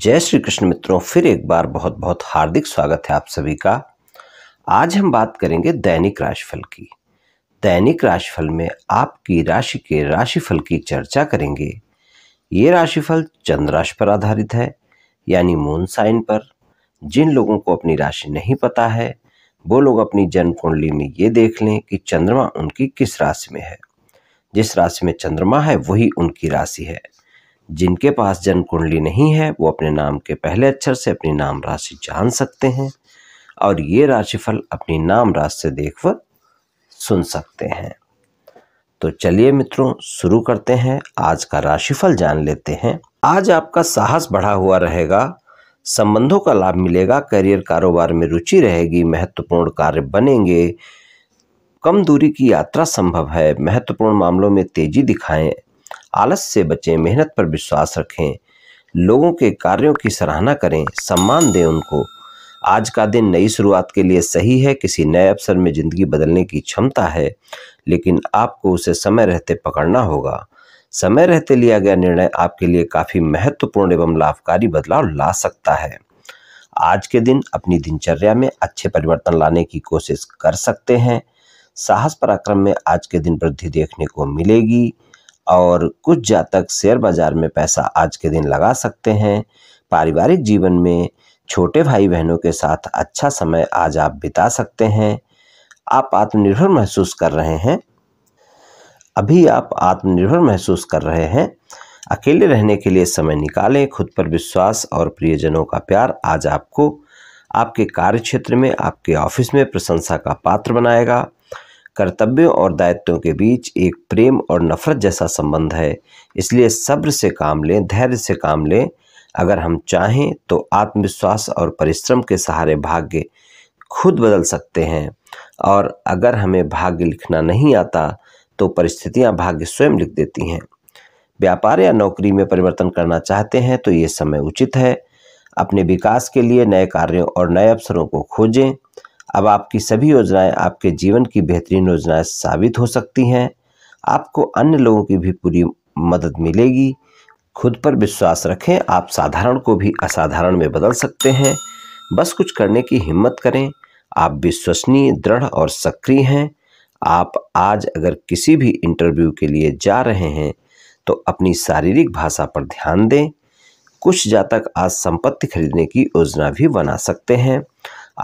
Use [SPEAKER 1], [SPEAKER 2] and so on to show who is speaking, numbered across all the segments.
[SPEAKER 1] जय श्री कृष्ण मित्रों फिर एक बार बहुत बहुत हार्दिक स्वागत है आप सभी का आज हम बात करेंगे दैनिक राशिफल की दैनिक राशिफल में आपकी राशि के राशिफल की चर्चा करेंगे ये राशिफल चंद्र राशि पर आधारित है यानी मून साइन पर जिन लोगों को अपनी राशि नहीं पता है वो लोग अपनी जन्म कुंडली में ये देख लें कि चंद्रमा उनकी किस राशि में है जिस राशि में चंद्रमा है वही उनकी राशि है जिनके पास जन्म कुंडली नहीं है वो अपने नाम के पहले अक्षर से अपनी नाम राशि जान सकते हैं और ये राशिफल अपनी नाम राशि से देख सुन सकते हैं तो चलिए मित्रों शुरू करते हैं आज का राशिफल जान लेते हैं आज आपका साहस बढ़ा हुआ रहेगा संबंधों का लाभ मिलेगा करियर कारोबार में रुचि रहेगी महत्वपूर्ण कार्य बनेंगे कम दूरी की यात्रा संभव है महत्वपूर्ण मामलों में तेजी दिखाएं आलस से बचें मेहनत पर विश्वास रखें लोगों के कार्यों की सराहना करें सम्मान दें उनको आज का दिन नई शुरुआत के लिए सही है किसी नए अवसर में ज़िंदगी बदलने की क्षमता है लेकिन आपको उसे समय रहते पकड़ना होगा समय रहते लिया गया निर्णय आपके लिए काफ़ी महत्वपूर्ण एवं लाभकारी बदलाव ला सकता है आज के दिन अपनी दिनचर्या में अच्छे परिवर्तन लाने की कोशिश कर सकते हैं साहस पराक्रम में आज के दिन वृद्धि देखने को मिलेगी और कुछ जातक शेयर बाजार में पैसा आज के दिन लगा सकते हैं पारिवारिक जीवन में छोटे भाई बहनों के साथ अच्छा समय आज आप बिता सकते हैं आप आत्मनिर्भर महसूस कर रहे हैं अभी आप आत्मनिर्भर महसूस कर रहे हैं अकेले रहने के लिए समय निकालें खुद पर विश्वास और प्रियजनों का प्यार आज आपको आपके कार्य क्षेत्र में आपके ऑफिस में प्रशंसा का पात्र बनाएगा कर्तव्य और दायित्वों के बीच एक प्रेम और नफरत जैसा संबंध है इसलिए सब्र से काम लें धैर्य से काम लें अगर हम चाहें तो आत्मविश्वास और परिश्रम के सहारे भाग्य खुद बदल सकते हैं और अगर हमें भाग्य लिखना नहीं आता तो परिस्थितियां भाग्य स्वयं लिख देती हैं व्यापार या नौकरी में परिवर्तन करना चाहते हैं तो ये समय उचित है अपने विकास के लिए नए कार्यों और नए अवसरों को खोजें अब आपकी सभी योजनाएं आपके जीवन की बेहतरीन योजनाएं साबित हो सकती हैं आपको अन्य लोगों की भी पूरी मदद मिलेगी खुद पर विश्वास रखें आप साधारण को भी असाधारण में बदल सकते हैं बस कुछ करने की हिम्मत करें आप विश्वसनीय दृढ़ और सक्रिय हैं आप आज अगर किसी भी इंटरव्यू के लिए जा रहे हैं तो अपनी शारीरिक भाषा पर ध्यान दें कुछ जातक आज संपत्ति खरीदने की योजना भी बना सकते हैं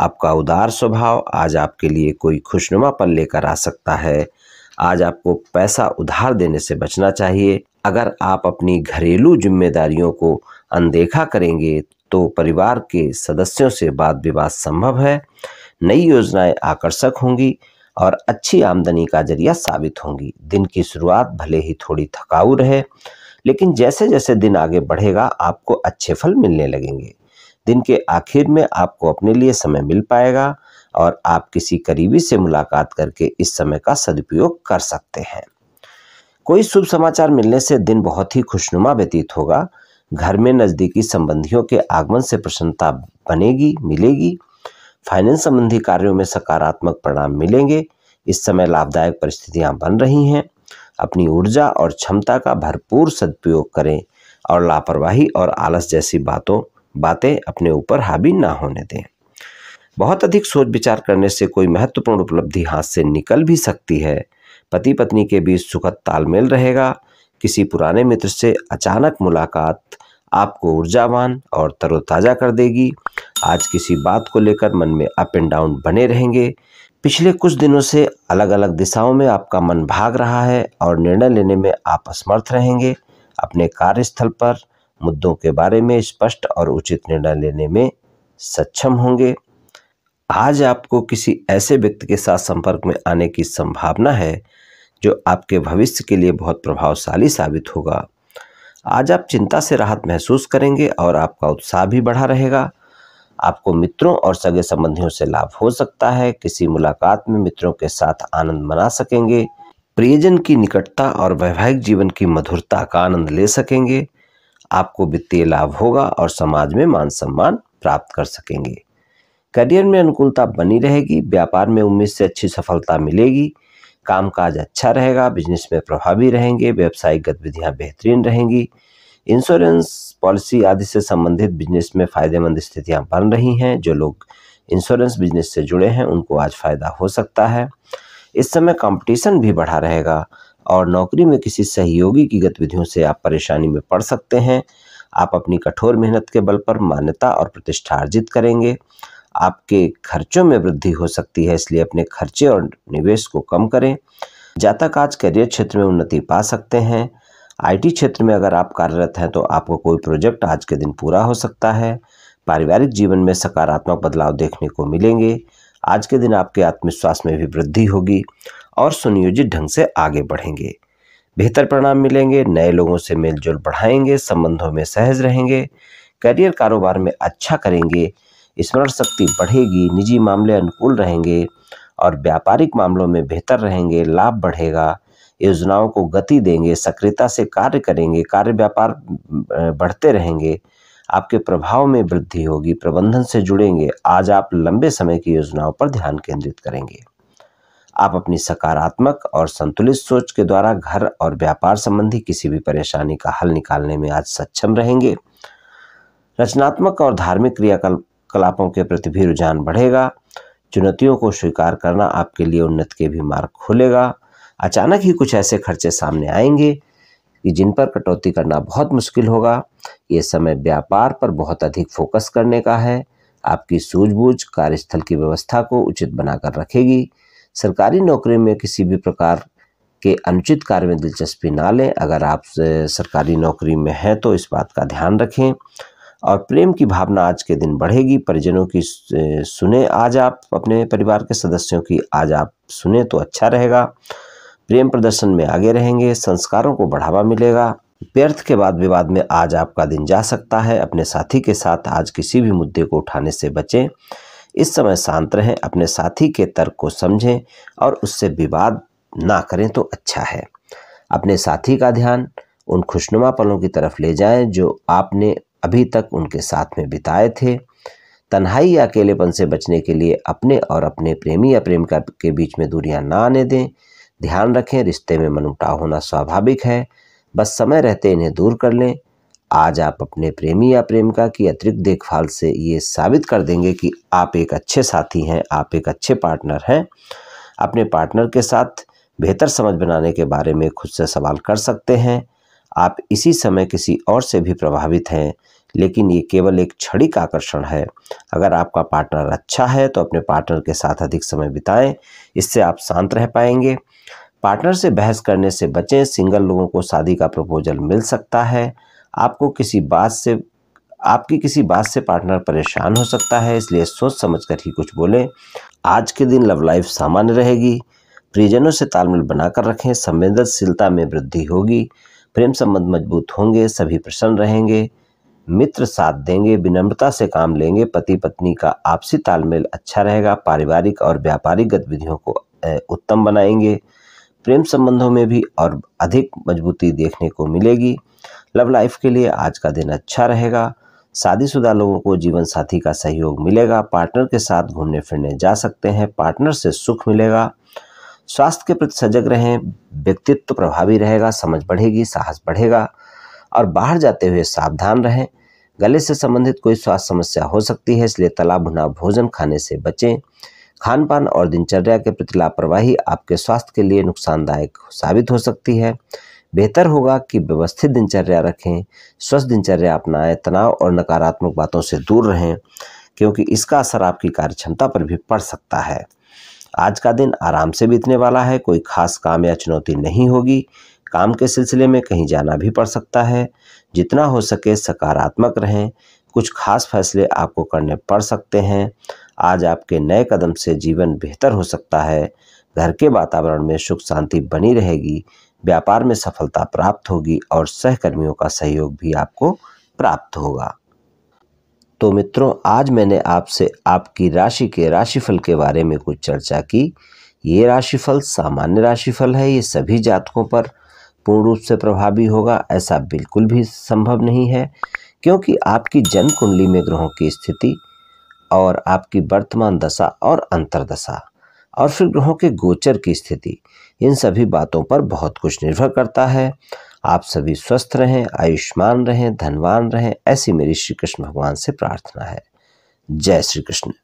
[SPEAKER 1] आपका उदार स्वभाव आज आपके लिए कोई खुशनुमा पल लेकर आ सकता है आज आपको पैसा उधार देने से बचना चाहिए अगर आप अपनी घरेलू जिम्मेदारियों को अनदेखा करेंगे तो परिवार के सदस्यों से बात विवाद संभव है नई योजनाएं आकर्षक होंगी और अच्छी आमदनी का जरिया साबित होंगी दिन की शुरुआत भले ही थोड़ी थकाऊ रहे लेकिन जैसे जैसे दिन आगे बढ़ेगा आपको अच्छे फल मिलने लगेंगे दिन के आखिर में आपको अपने लिए समय मिल पाएगा और आप किसी करीबी से मुलाकात करके इस समय का सदुपयोग कर सकते हैं कोई शुभ समाचार मिलने से दिन बहुत ही खुशनुमा व्यतीत होगा घर में नज़दीकी संबंधियों के आगमन से प्रसन्नता बनेगी मिलेगी फाइनेंस संबंधी कार्यों में सकारात्मक परिणाम मिलेंगे इस समय लाभदायक परिस्थितियां बन रही हैं अपनी ऊर्जा और क्षमता का भरपूर सदुपयोग करें और लापरवाही और आलस जैसी बातों बातें अपने ऊपर हावी ना होने दें बहुत अधिक सोच विचार करने से कोई महत्वपूर्ण उपलब्धि हाथ से निकल भी सकती है पति पत्नी के बीच सुखद तालमेल रहेगा किसी पुराने मित्र से अचानक मुलाकात आपको ऊर्जावान और तरोताज़ा कर देगी आज किसी बात को लेकर मन में अप एंड डाउन बने रहेंगे पिछले कुछ दिनों से अलग अलग दिशाओं में आपका मन भाग रहा है और निर्णय लेने में आप असमर्थ रहेंगे अपने कार्यस्थल पर मुद्दों के बारे में स्पष्ट और उचित निर्णय लेने में सक्षम होंगे आज आपको किसी ऐसे व्यक्ति के साथ संपर्क में आने की संभावना है जो आपके भविष्य के लिए बहुत प्रभावशाली साबित होगा आज आप चिंता से राहत महसूस करेंगे और आपका उत्साह भी बढ़ा रहेगा आपको मित्रों और सगे संबंधियों से लाभ हो सकता है किसी मुलाकात में मित्रों के साथ आनंद मना सकेंगे प्रियजन की निकटता और वैवाहिक जीवन की मधुरता का आनंद ले सकेंगे आपको वित्तीय लाभ होगा और समाज में मान सम्मान प्राप्त कर सकेंगे करियर में अनुकूलता बनी रहेगी व्यापार में उम्मीद से अच्छी सफलता मिलेगी कामकाज अच्छा रहेगा बिजनेस में प्रभावी रहेंगे व्यावसायिक गतिविधियाँ बेहतरीन रहेंगी इंश्योरेंस पॉलिसी आदि से संबंधित बिजनेस में फ़ायदेमंद स्थितियाँ बन रही हैं जो लोग इंश्योरेंस बिजनेस से जुड़े हैं उनको आज फ़ायदा हो सकता है इस समय कंपटीशन भी बढ़ा रहेगा और नौकरी में किसी सहयोगी की गतिविधियों से आप परेशानी में पड़ सकते हैं आप अपनी कठोर मेहनत के बल पर मान्यता और प्रतिष्ठा अर्जित करेंगे आपके खर्चों में वृद्धि हो सकती है इसलिए अपने खर्चे और निवेश को कम करें जातक आज करियर क्षेत्र में उन्नति पा सकते हैं आईटी क्षेत्र में अगर आप कार्यरत हैं तो आपको कोई प्रोजेक्ट आज के दिन पूरा हो सकता है पारिवारिक जीवन में सकारात्मक बदलाव देखने को मिलेंगे आज के दिन आपके आत्मविश्वास में भी वृद्धि होगी और सुनियोजित ढंग से आगे बढ़ेंगे बेहतर परिणाम मिलेंगे नए लोगों से मेलजोल बढ़ाएंगे संबंधों में सहज रहेंगे करियर कारोबार में अच्छा करेंगे स्मरण शक्ति बढ़ेगी निजी मामले अनुकूल रहेंगे और व्यापारिक मामलों में बेहतर रहेंगे लाभ बढ़ेगा योजनाओं को गति देंगे सक्रियता से कार्य करेंगे कार्य व्यापार बढ़ते रहेंगे आपके प्रभाव में वृद्धि होगी प्रबंधन से जुड़ेंगे आज आप लंबे समय की योजनाओं पर ध्यान केंद्रित करेंगे आप अपनी सकारात्मक और संतुलित सोच के द्वारा घर और व्यापार संबंधी किसी भी परेशानी का हल निकालने में आज सक्षम रहेंगे रचनात्मक और धार्मिक क्रियाकलापों के प्रति भी रुझान बढ़ेगा चुनौतियों को स्वीकार करना आपके लिए उन्नत के भी मार्ग खोलेगा अचानक ही कुछ ऐसे खर्चे सामने आएंगे कि जिन पर कटौती करना बहुत मुश्किल होगा ये समय व्यापार पर बहुत अधिक फोकस करने का है आपकी सूझबूझ कार्यस्थल की व्यवस्था को उचित बनाकर रखेगी सरकारी नौकरी में किसी भी प्रकार के अनुचित कार्य में दिलचस्पी ना लें अगर आप सरकारी नौकरी में हैं तो इस बात का ध्यान रखें और प्रेम की भावना आज के दिन बढ़ेगी परिजनों की सुने आज आप अपने परिवार के सदस्यों की आज आप सुने तो अच्छा रहेगा प्रेम प्रदर्शन में आगे रहेंगे संस्कारों को बढ़ावा मिलेगा व्यर्थ के बाद विवाद में आज आपका दिन जा सकता है अपने साथी के साथ आज किसी भी मुद्दे को उठाने से बचें इस समय शांत रहें अपने साथी के तर्क को समझें और उससे विवाद ना करें तो अच्छा है अपने साथी का ध्यान उन खुशनुमा पलों की तरफ ले जाएं जो आपने अभी तक उनके साथ में बिताए थे तन्हाई या अकेलेपन से बचने के लिए अपने और अपने प्रेमी या प्रेमिका के बीच में दूरियां ना आने दें ध्यान रखें रिश्ते में मनमुटाव होना स्वाभाविक है बस समय रहते इन्हें दूर कर लें आज आप अपने प्रेमी या प्रेमिका की अतिरिक्त देखभाल से ये साबित कर देंगे कि आप एक अच्छे साथी हैं आप एक अच्छे पार्टनर हैं अपने पार्टनर के साथ बेहतर समझ बनाने के बारे में खुद से सवाल कर सकते हैं आप इसी समय किसी और से भी प्रभावित हैं लेकिन ये केवल एक क्षणिक आकर्षण है अगर आपका पार्टनर अच्छा है तो अपने पार्टनर के साथ अधिक समय बिताएं इससे आप शांत रह पाएंगे पार्टनर से बहस करने से बचें सिंगल लोगों को शादी का प्रपोजल मिल सकता है आपको किसी बात से आपकी किसी बात से पार्टनर परेशान हो सकता है इसलिए सोच समझ कर ही कुछ बोलें आज के दिन लव लाइफ सामान्य रहेगी परिजनों से तालमेल बनाकर रखें संवेदनशीलता में वृद्धि होगी प्रेम संबंध मजबूत होंगे सभी प्रसन्न रहेंगे मित्र साथ देंगे विनम्रता से काम लेंगे पति पत्नी का आपसी तालमेल अच्छा रहेगा पारिवारिक और व्यापारिक गतिविधियों को उत्तम बनाएंगे प्रेम संबंधों में भी और अधिक मजबूती देखने को मिलेगी लव लाइफ के लिए आज का दिन अच्छा रहेगा शादीशुदा लोगों को जीवन साथी का सहयोग मिलेगा पार्टनर के साथ घूमने फिरने जा सकते हैं पार्टनर से सुख मिलेगा स्वास्थ्य के प्रति सजग रहें व्यक्तित्व प्रभावी रहेगा समझ बढ़ेगी साहस बढ़ेगा और बाहर जाते हुए सावधान रहें गले से संबंधित कोई स्वास्थ्य समस्या हो सकती है इसलिए तला भुना भोजन खाने से बचें खान पान और दिनचर्या के प्रति लापरवाही आपके स्वास्थ्य के लिए नुकसानदायक साबित हो सकती है बेहतर होगा कि व्यवस्थित दिनचर्या रखें स्वस्थ दिनचर्या अपनाएं तनाव और नकारात्मक बातों से दूर रहें क्योंकि इसका असर आपकी कार्यक्षमता पर भी पड़ सकता है आज का दिन आराम से बीतने वाला है कोई खास काम या चुनौती नहीं होगी काम के सिलसिले में कहीं जाना भी पड़ सकता है जितना हो सके सकारात्मक रहें कुछ खास फैसले आपको करने पड़ सकते हैं आज आपके नए कदम से जीवन बेहतर हो सकता है घर के वातावरण में सुख शांति बनी रहेगी व्यापार में सफलता प्राप्त होगी और सहकर्मियों का सहयोग भी आपको प्राप्त होगा तो मित्रों आज मैंने आपसे आपकी राशि के राशिफल के बारे में कुछ चर्चा की ये राशिफल सामान्य राशिफल है ये सभी जातकों पर पूर्ण रूप से प्रभावी होगा ऐसा बिल्कुल भी संभव नहीं है क्योंकि आपकी जन्म कुंडली में ग्रहों की स्थिति और आपकी वर्तमान दशा और दशा और फिर ग्रहों के गोचर की स्थिति इन सभी बातों पर बहुत कुछ निर्भर करता है आप सभी स्वस्थ रहें आयुष्मान रहें धनवान रहें ऐसी मेरी श्री कृष्ण भगवान से प्रार्थना है जय श्री कृष्ण